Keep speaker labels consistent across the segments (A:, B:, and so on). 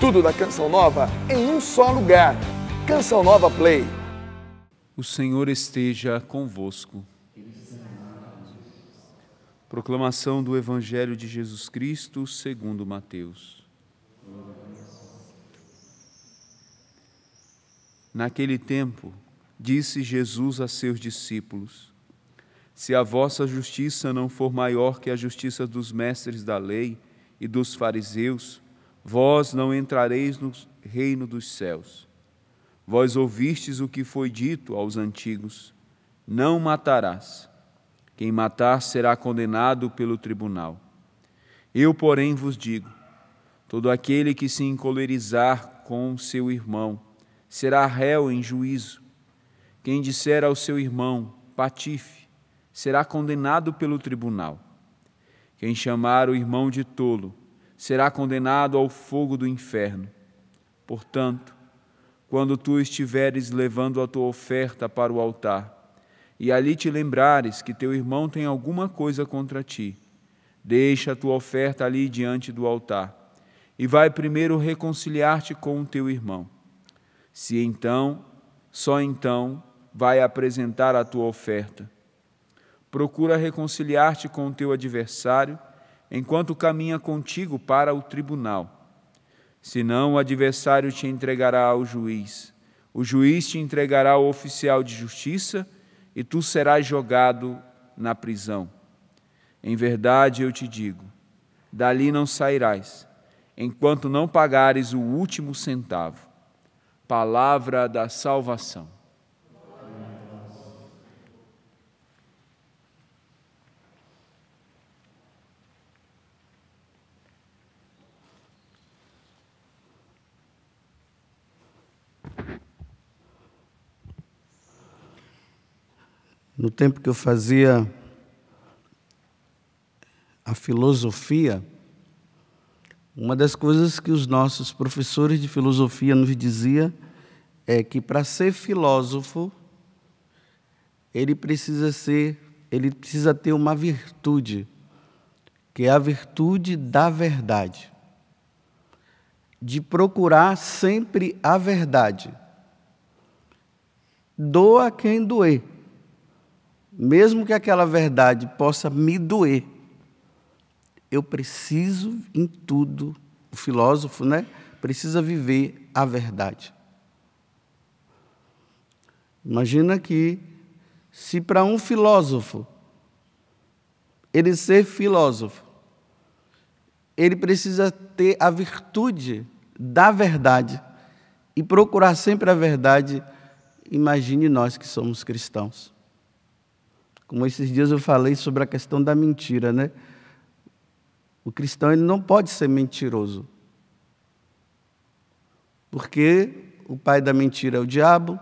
A: Tudo da Canção Nova em um só lugar. Canção Nova Play.
B: O Senhor esteja convosco. Proclamação do Evangelho de Jesus Cristo segundo Mateus. Naquele tempo, disse Jesus a seus discípulos: Se a vossa justiça não for maior que a justiça dos mestres da lei e dos fariseus, Vós não entrareis no reino dos céus. Vós ouvistes o que foi dito aos antigos: Não matarás. Quem matar será condenado pelo tribunal. Eu, porém, vos digo: todo aquele que se encolerizar com seu irmão será réu em juízo. Quem disser ao seu irmão, patife, será condenado pelo tribunal. Quem chamar o irmão de tolo será condenado ao fogo do inferno. Portanto, quando tu estiveres levando a tua oferta para o altar, e ali te lembrares que teu irmão tem alguma coisa contra ti, deixa a tua oferta ali diante do altar, e vai primeiro reconciliar-te com o teu irmão. Se então, só então, vai apresentar a tua oferta. Procura reconciliar-te com o teu adversário enquanto caminha contigo para o tribunal. Senão o adversário te entregará ao juiz, o juiz te entregará ao oficial de justiça, e tu serás jogado na prisão. Em verdade eu te digo: dali não sairás, enquanto não pagares o último centavo. Palavra da salvação.
A: no tempo que eu fazia a filosofia, uma das coisas que os nossos professores de filosofia nos dizia é que para ser filósofo ele precisa ser, ele precisa ter uma virtude, que é a virtude da verdade. De procurar sempre a verdade. Doa quem doer mesmo que aquela verdade possa me doer, eu preciso em tudo, o filósofo, né, precisa viver a verdade. Imagina que se para um filósofo ele ser filósofo, ele precisa ter a virtude da verdade e procurar sempre a verdade. Imagine nós que somos cristãos. Como esses dias eu falei sobre a questão da mentira, né? O cristão ele não pode ser mentiroso. Porque o pai da mentira é o diabo,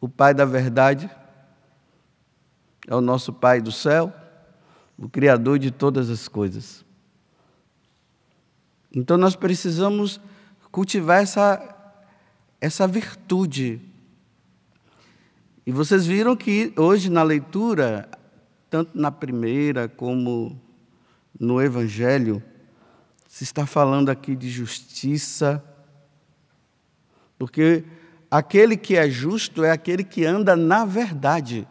A: o pai da verdade é o nosso pai do céu, o criador de todas as coisas. Então nós precisamos cultivar essa essa virtude e vocês viram que hoje na leitura, tanto na primeira como no Evangelho, se está falando aqui de justiça, porque aquele que é justo é aquele que anda na verdade,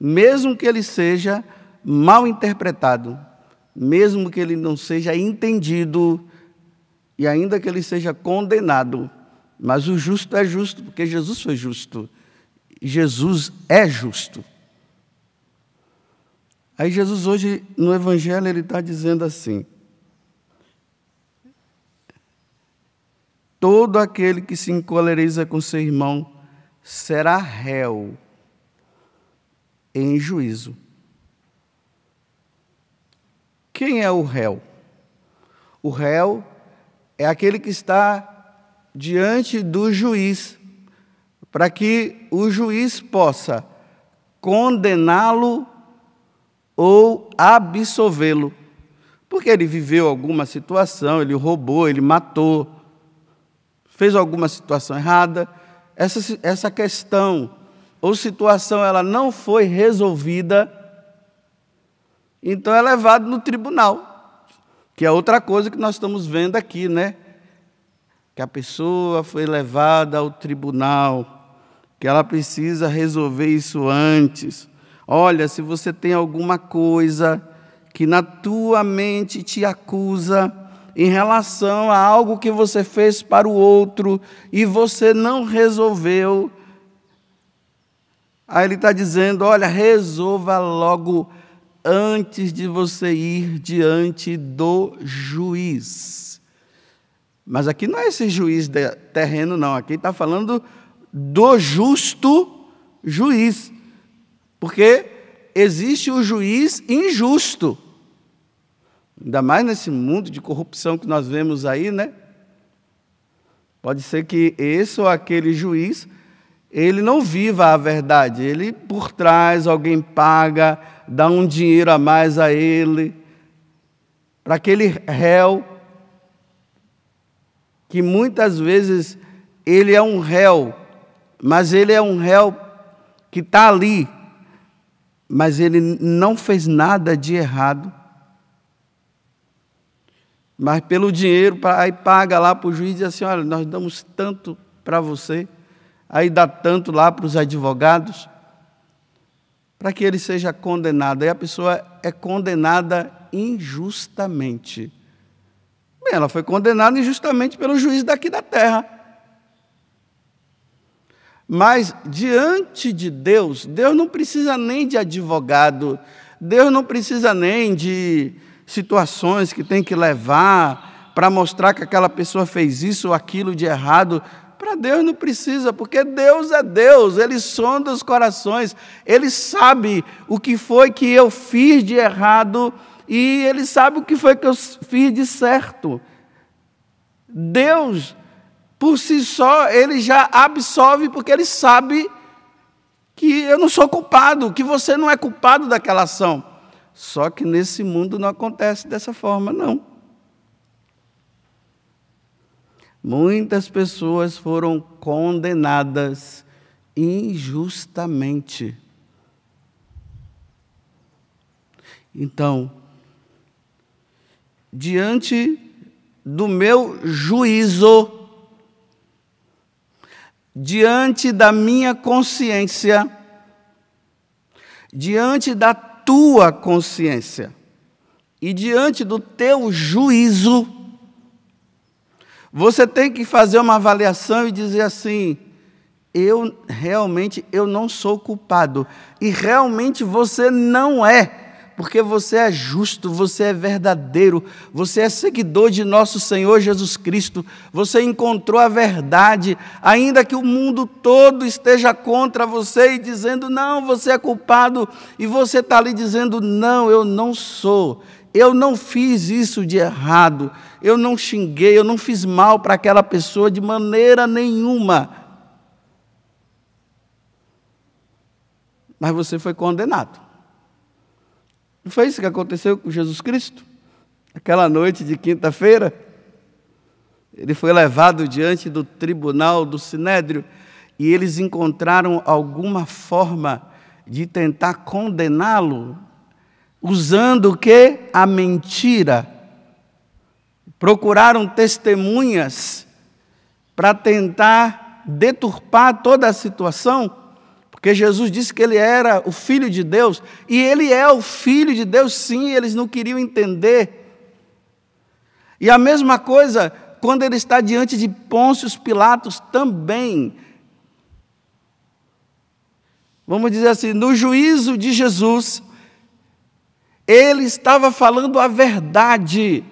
A: mesmo que ele seja mal interpretado, mesmo que ele não seja entendido e ainda que ele seja condenado mas o justo é justo, porque Jesus foi justo. Jesus é justo. Aí Jesus hoje no Evangelho ele está dizendo assim: todo aquele que se encoleriza com seu irmão será réu em juízo. Quem é o réu? O réu é aquele que está diante do juiz, para que o juiz possa condená-lo ou absolvê-lo. Porque ele viveu alguma situação, ele roubou, ele matou, fez alguma situação errada. Essa, essa questão ou situação ela não foi resolvida, então é levado no tribunal, que é outra coisa que nós estamos vendo aqui, né? que a pessoa foi levada ao tribunal, que ela precisa resolver isso antes. Olha, se você tem alguma coisa que na tua mente te acusa em relação a algo que você fez para o outro e você não resolveu, aí ele está dizendo: olha, resolva logo antes de você ir diante do juiz. Mas aqui não é esse juiz terreno, não. Aqui está falando do justo juiz. Porque existe o juiz injusto. Ainda mais nesse mundo de corrupção que nós vemos aí, né? Pode ser que esse ou aquele juiz, ele não viva a verdade. Ele por trás, alguém paga, dá um dinheiro a mais a ele, para aquele réu que muitas vezes ele é um réu, mas ele é um réu que está ali, mas ele não fez nada de errado. Mas pelo dinheiro, aí paga lá para o juiz e diz assim: olha, nós damos tanto para você, aí dá tanto lá para os advogados, para que ele seja condenado. E a pessoa é condenada injustamente. Bem, ela foi condenada injustamente pelo juiz daqui da terra. Mas diante de Deus, Deus não precisa nem de advogado, Deus não precisa nem de situações que tem que levar para mostrar que aquela pessoa fez isso ou aquilo de errado. Para Deus não precisa, porque Deus é Deus, Ele sonda os corações, Ele sabe o que foi que eu fiz de errado e ele sabe o que foi que eu fiz de certo. Deus, por si só, ele já absolve porque ele sabe que eu não sou culpado, que você não é culpado daquela ação. Só que nesse mundo não acontece dessa forma, não. Muitas pessoas foram condenadas injustamente. Então, diante do meu juízo, diante da minha consciência, diante da tua consciência e diante do teu juízo, você tem que fazer uma avaliação e dizer assim: eu realmente eu não sou culpado e realmente você não é porque você é justo, você é verdadeiro, você é seguidor de nosso Senhor Jesus Cristo, você encontrou a verdade, ainda que o mundo todo esteja contra você e dizendo não, você é culpado, e você está ali dizendo não, eu não sou, eu não fiz isso de errado, eu não xinguei, eu não fiz mal para aquela pessoa de maneira nenhuma. Mas você foi condenado. Não foi isso que aconteceu com Jesus Cristo? Aquela noite de quinta-feira, ele foi levado diante do tribunal do Sinédrio e eles encontraram alguma forma de tentar condená-lo usando o que? A mentira. Procuraram testemunhas para tentar deturpar toda a situação. Porque Jesus disse que ele era o Filho de Deus, e ele é o Filho de Deus, sim, eles não queriam entender. E a mesma coisa quando ele está diante de Pôncio Pilatos também. Vamos dizer assim, no juízo de Jesus, ele estava falando a verdade.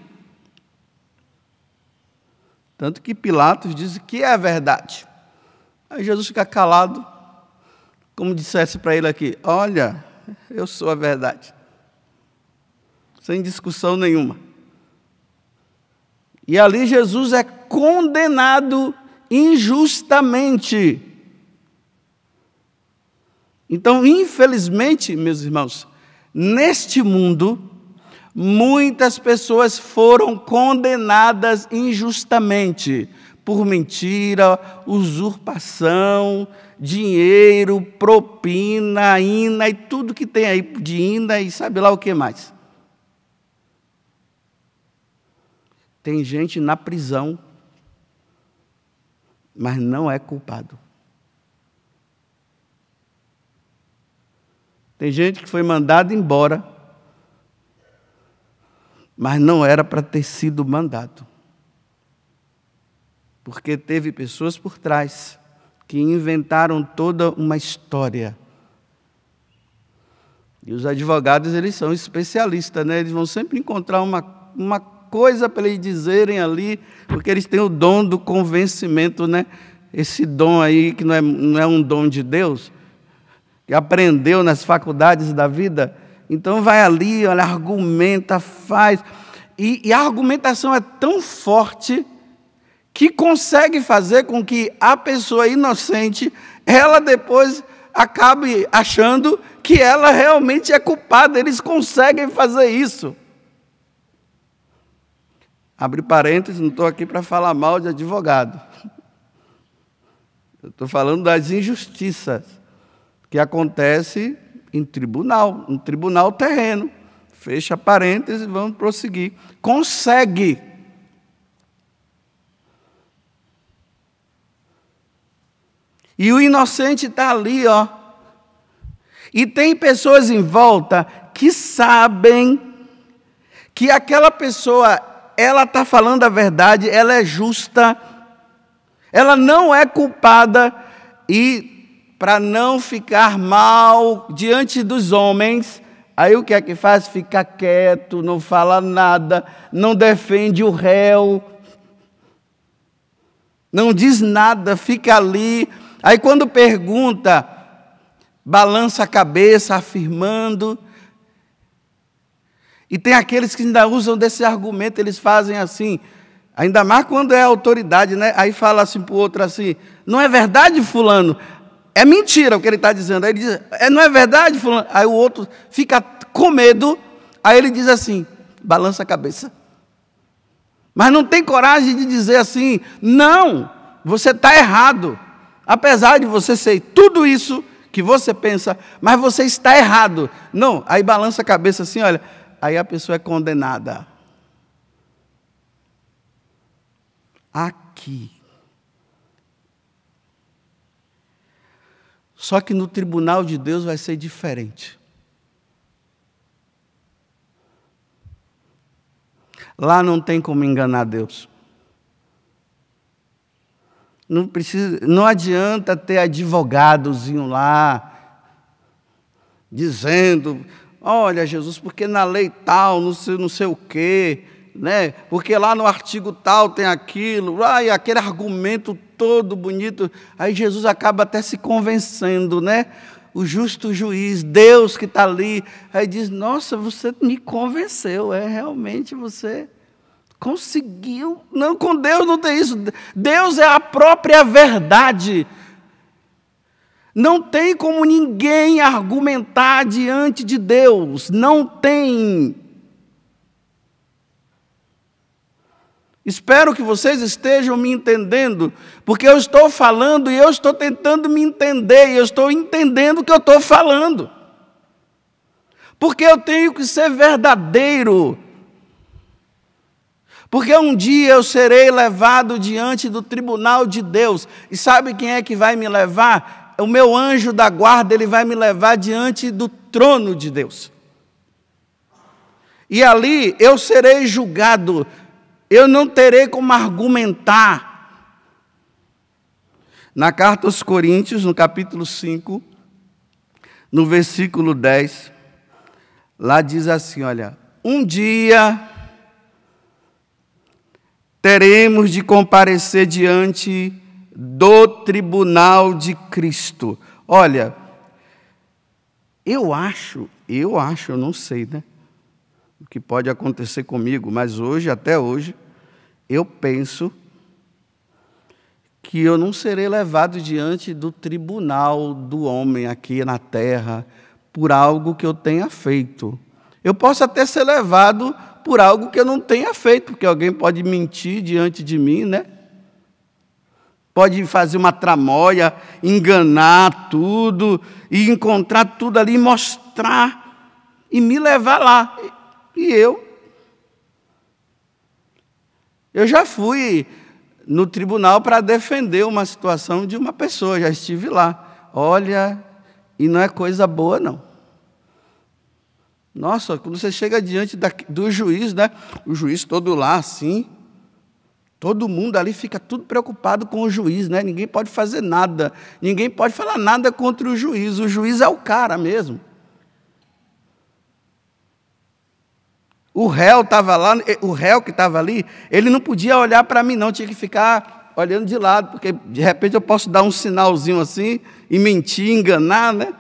A: Tanto que Pilatos diz que é a verdade. Aí Jesus fica calado como dissesse para ele aqui: Olha, eu sou a verdade. Sem discussão nenhuma. E ali Jesus é condenado injustamente. Então, infelizmente, meus irmãos, neste mundo, muitas pessoas foram condenadas injustamente por mentira, usurpação, dinheiro, propina, ina e tudo que tem aí de ina e sabe lá o que mais. Tem gente na prisão, mas não é culpado. Tem gente que foi mandado embora, mas não era para ter sido mandado. Porque teve pessoas por trás que inventaram toda uma história. E os advogados, eles são especialistas, né? Eles vão sempre encontrar uma, uma coisa para eles dizerem ali, porque eles têm o dom do convencimento, né? Esse dom aí que não é, não é um dom de Deus, que aprendeu nas faculdades da vida. Então vai ali, olha, argumenta, faz. E, e a argumentação é tão forte que consegue fazer com que a pessoa inocente, ela depois acabe achando que ela realmente é culpada. Eles conseguem fazer isso. Abre parênteses, não estou aqui para falar mal de advogado. Eu estou falando das injustiças que acontecem em tribunal, um tribunal terreno. Fecha parênteses, vamos prosseguir. Consegue E o inocente está ali, ó. E tem pessoas em volta que sabem que aquela pessoa, ela está falando a verdade, ela é justa, ela não é culpada e para não ficar mal diante dos homens, aí o que é que faz? Fica quieto, não fala nada, não defende o réu, não diz nada, fica ali Aí quando pergunta, balança a cabeça, afirmando. E tem aqueles que ainda usam desse argumento, eles fazem assim, ainda mais quando é autoridade, né? Aí fala assim para o outro assim, não é verdade, fulano? É mentira o que ele está dizendo. Aí ele diz, é, não é verdade, fulano? Aí o outro fica com medo, aí ele diz assim, balança a cabeça. Mas não tem coragem de dizer assim, não, você está errado. Apesar de você ser tudo isso que você pensa, mas você está errado. Não, aí balança a cabeça assim, olha, aí a pessoa é condenada.
B: Aqui.
A: Só que no tribunal de Deus vai ser diferente. Lá não tem como enganar Deus. Não, precisa, não adianta ter advogadozinho lá dizendo, olha Jesus, porque na lei tal, não sei, não sei o quê, né? porque lá no artigo tal tem aquilo, ai, aquele argumento todo bonito, aí Jesus acaba até se convencendo, né? O justo juiz, Deus que está ali, aí diz, nossa, você me convenceu, é realmente você Conseguiu. Não, com Deus não tem isso. Deus é a própria verdade. Não tem como ninguém argumentar diante de Deus. Não tem. Espero que vocês estejam me entendendo, porque eu estou falando e eu estou tentando me entender, e eu estou entendendo o que eu estou falando. Porque eu tenho que ser verdadeiro porque um dia eu serei levado diante do tribunal de Deus. E sabe quem é que vai me levar? O meu anjo da guarda, ele vai me levar diante do trono de Deus. E ali eu serei julgado. Eu não terei como argumentar. Na carta aos Coríntios, no capítulo 5, no versículo 10, lá diz assim: olha, um dia teremos de comparecer diante do tribunal de Cristo. Olha, eu acho, eu acho, eu não sei, né? O que pode acontecer comigo, mas hoje, até hoje, eu penso que eu não serei levado diante do tribunal do homem aqui na terra por algo que eu tenha feito. Eu posso até ser levado por algo que eu não tenha feito, porque alguém pode mentir diante de mim, né? Pode fazer uma tramóia, enganar tudo e encontrar tudo ali, mostrar e me levar lá. E eu? Eu já fui no tribunal para defender uma situação de uma pessoa, já estive lá. Olha, e não é coisa boa, não. Nossa, quando você chega diante da, do juiz, né? O juiz todo lá assim, todo mundo ali fica tudo preocupado com o juiz, né? Ninguém pode fazer nada, ninguém pode falar nada contra o juiz. O juiz é o cara mesmo. O réu estava lá, o réu que estava ali, ele não podia olhar para mim, não, tinha que ficar olhando de lado, porque de repente eu posso dar um sinalzinho assim e mentir, enganar, né?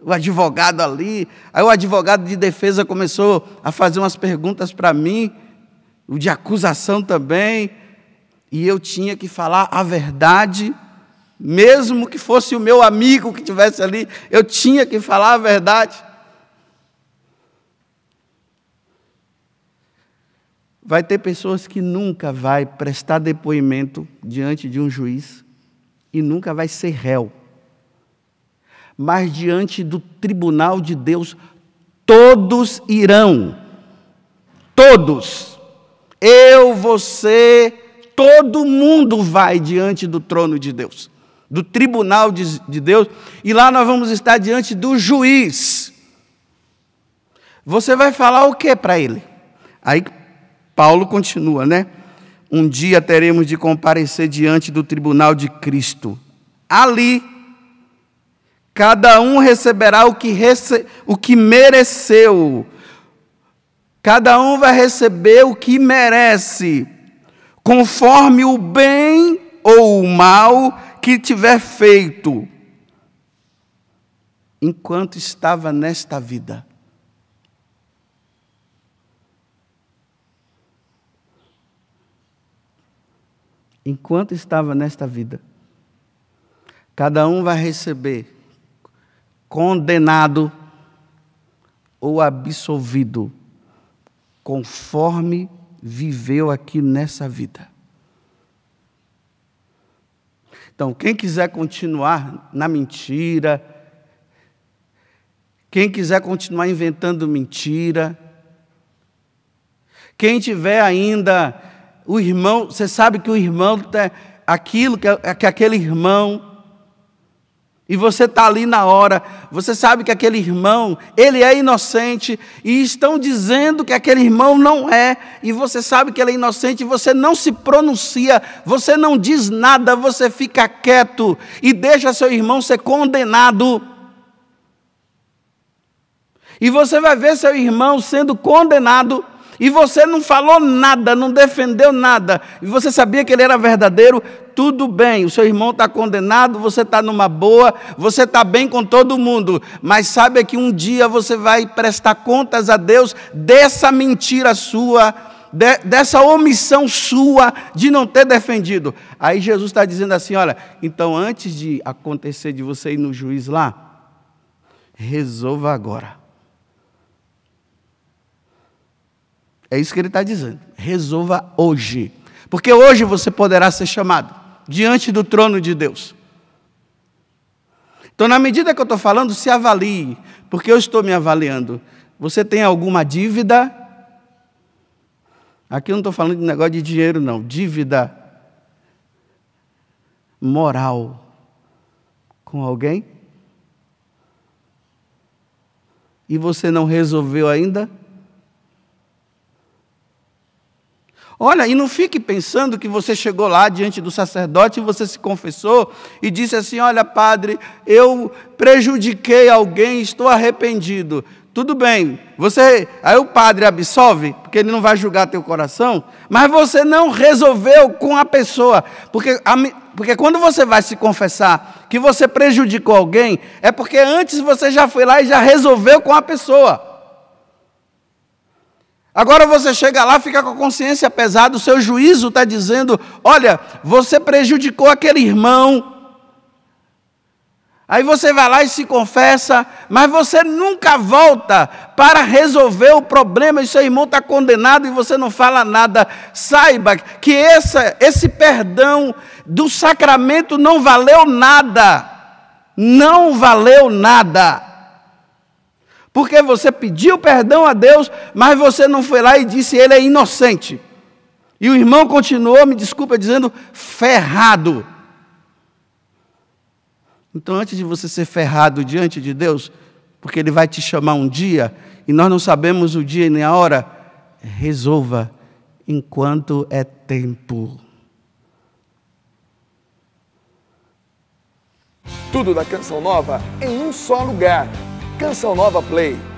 A: o advogado ali. Aí o advogado de defesa começou a fazer umas perguntas para mim, o de acusação também, e eu tinha que falar a verdade, mesmo que fosse o meu amigo que tivesse ali, eu tinha que falar a verdade. Vai ter pessoas que nunca vai prestar depoimento diante de um juiz e nunca vai ser réu mas diante do tribunal de Deus todos irão. Todos. Eu, você, todo mundo vai diante do trono de Deus, do tribunal de, de Deus, e lá nós vamos estar diante do juiz. Você vai falar o que para ele? Aí Paulo continua, né? Um dia teremos de comparecer diante do tribunal de Cristo. Ali, Cada um receberá o que, rece o que mereceu. Cada um vai receber o que merece, conforme o bem ou o mal que tiver feito, enquanto estava nesta vida. enquanto estava nesta vida. Cada um vai receber condenado ou absolvido, conforme viveu aqui nessa vida. Então, quem quiser continuar na mentira, quem quiser continuar inventando mentira, quem tiver ainda o irmão, você sabe que o irmão, é aquilo que é, é aquele irmão e você está ali na hora, você sabe que aquele irmão, ele é inocente, e estão dizendo que aquele irmão não é, e você sabe que ele é inocente, e você não se pronuncia, você não diz nada, você fica quieto e deixa seu irmão ser condenado. E você vai ver seu irmão sendo condenado e você não falou nada, não defendeu nada, e você sabia que ele era verdadeiro, tudo bem, o seu irmão está condenado, você está numa boa, você está bem com todo mundo, mas sabe que um dia você vai prestar contas a Deus dessa mentira sua, de, dessa omissão sua de não ter defendido. Aí Jesus está dizendo assim: olha, então antes de acontecer de você ir no juiz lá, resolva agora. É isso que ele está dizendo. Resolva hoje. Porque hoje você poderá ser chamado diante do trono de Deus. Então, na medida que eu estou falando, se avalie, porque eu estou me avaliando. Você tem alguma dívida? Aqui eu não estou falando de negócio de dinheiro, não. Dívida moral com alguém? E você não resolveu ainda? Olha, e não fique pensando que você chegou lá diante do sacerdote e você se confessou e disse assim: Olha, padre, eu prejudiquei alguém, estou arrependido. Tudo bem, você. Aí o padre absolve, porque ele não vai julgar teu coração, mas você não resolveu com a pessoa. Porque, a, porque quando você vai se confessar que você prejudicou alguém, é porque antes você já foi lá e já resolveu com a pessoa. Agora você chega lá, fica com a consciência pesada, o seu juízo está dizendo: olha, você prejudicou aquele irmão. Aí você vai lá e se confessa, mas você nunca volta para resolver o problema, e seu irmão está condenado e você não fala nada. Saiba que essa, esse perdão do sacramento não valeu nada. Não valeu nada. Porque você pediu perdão a Deus, mas você não foi lá e disse ele é inocente. E o irmão continuou, me desculpa, dizendo ferrado. Então, antes de você ser ferrado diante de Deus, porque Ele vai te chamar um dia, e nós não sabemos o dia nem a hora, resolva enquanto é tempo.
B: Tudo da canção nova em um só lugar Canção Nova Play.